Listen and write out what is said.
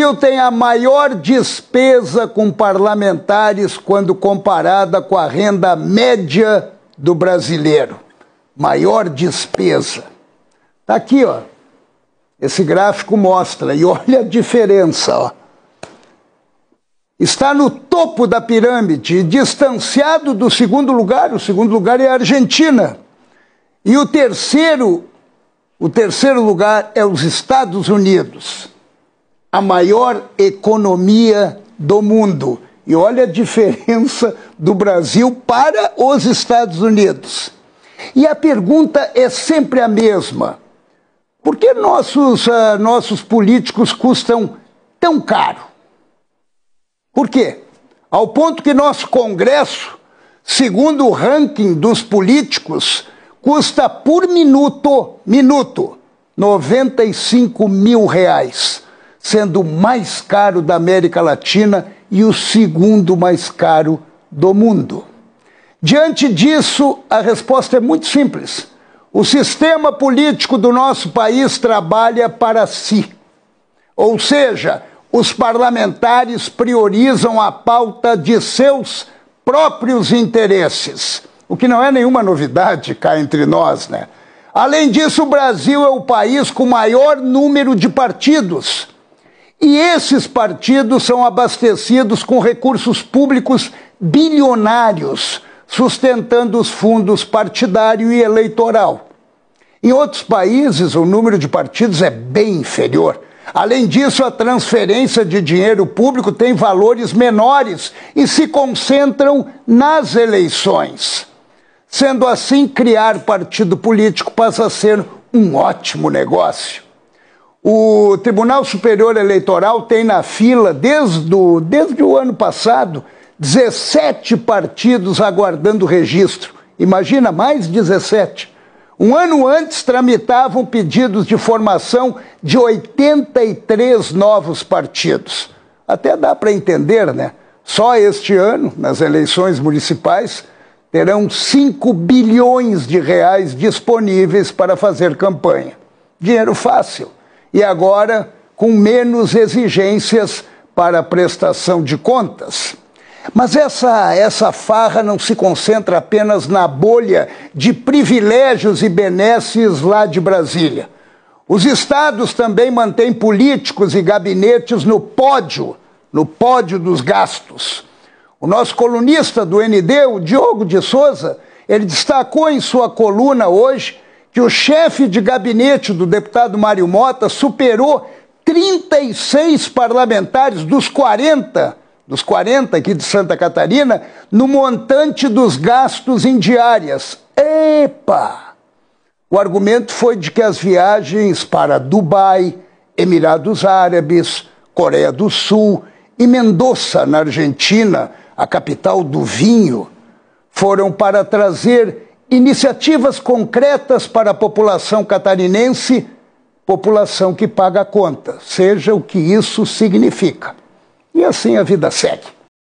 Brasil tem a maior despesa com parlamentares quando comparada com a renda média do brasileiro. Maior despesa. Está aqui, ó. Esse gráfico mostra, e olha a diferença, ó. Está no topo da pirâmide, distanciado do segundo lugar, o segundo lugar é a Argentina. E o terceiro, o terceiro lugar é os Estados Unidos a maior economia do mundo. E olha a diferença do Brasil para os Estados Unidos. E a pergunta é sempre a mesma: por que nossos, uh, nossos políticos custam tão caro? Por quê? Ao ponto que nosso Congresso, segundo o ranking dos políticos, custa por minuto, minuto, 95 mil reais sendo o mais caro da América Latina e o segundo mais caro do mundo. Diante disso, a resposta é muito simples. O sistema político do nosso país trabalha para si. Ou seja, os parlamentares priorizam a pauta de seus próprios interesses, o que não é nenhuma novidade cá entre nós, né? Além disso, o Brasil é o país com maior número de partidos e esses partidos são abastecidos com recursos públicos bilionários, sustentando os fundos partidário e eleitoral. Em outros países, o número de partidos é bem inferior. Além disso, a transferência de dinheiro público tem valores menores e se concentram nas eleições. Sendo assim, criar partido político passa a ser um ótimo negócio. O Tribunal Superior Eleitoral tem na fila, desde o, desde o ano passado, 17 partidos aguardando registro. Imagina, mais 17. Um ano antes, tramitavam pedidos de formação de 83 novos partidos. Até dá para entender, né? Só este ano, nas eleições municipais, terão 5 bilhões de reais disponíveis para fazer campanha. Dinheiro fácil e agora com menos exigências para prestação de contas. Mas essa, essa farra não se concentra apenas na bolha de privilégios e benesses lá de Brasília. Os estados também mantêm políticos e gabinetes no pódio, no pódio dos gastos. O nosso colunista do ND, o Diogo de Souza, ele destacou em sua coluna hoje que o chefe de gabinete do deputado Mário Mota superou 36 parlamentares dos 40, dos 40 aqui de Santa Catarina, no montante dos gastos em diárias. Epa! O argumento foi de que as viagens para Dubai, Emirados Árabes, Coreia do Sul e Mendoza, na Argentina, a capital do vinho, foram para trazer iniciativas concretas para a população catarinense, população que paga a conta, seja o que isso significa. E assim a vida segue.